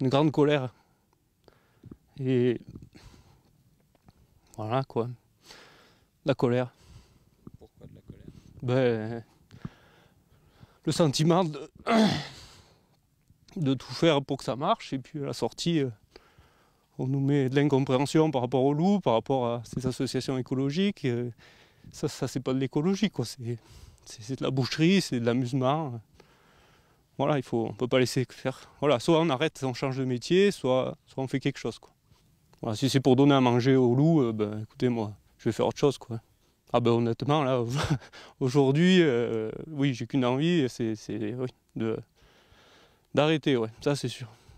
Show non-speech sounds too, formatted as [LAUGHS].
une grande colère. Et voilà quoi. La colère. Pourquoi de la colère Ben le sentiment de, de tout faire pour que ça marche et puis à la sortie euh, on nous met de l'incompréhension par rapport au loup, par rapport à ces associations écologiques. Ça, ça c'est pas de l'écologie, quoi. C'est, de la boucherie, c'est de l'amusement. Voilà, il faut, on ne peut pas laisser faire. Voilà, soit on arrête, on change de métier, soit, soit on fait quelque chose. Quoi. si c'est pour donner à manger au loup euh, ben, écoutez, moi, je vais faire autre chose. Quoi. Ah ben honnêtement, là, [LAUGHS] aujourd'hui, euh, oui, j'ai qu'une envie, c'est d'arrêter, ouais, ça c'est sûr.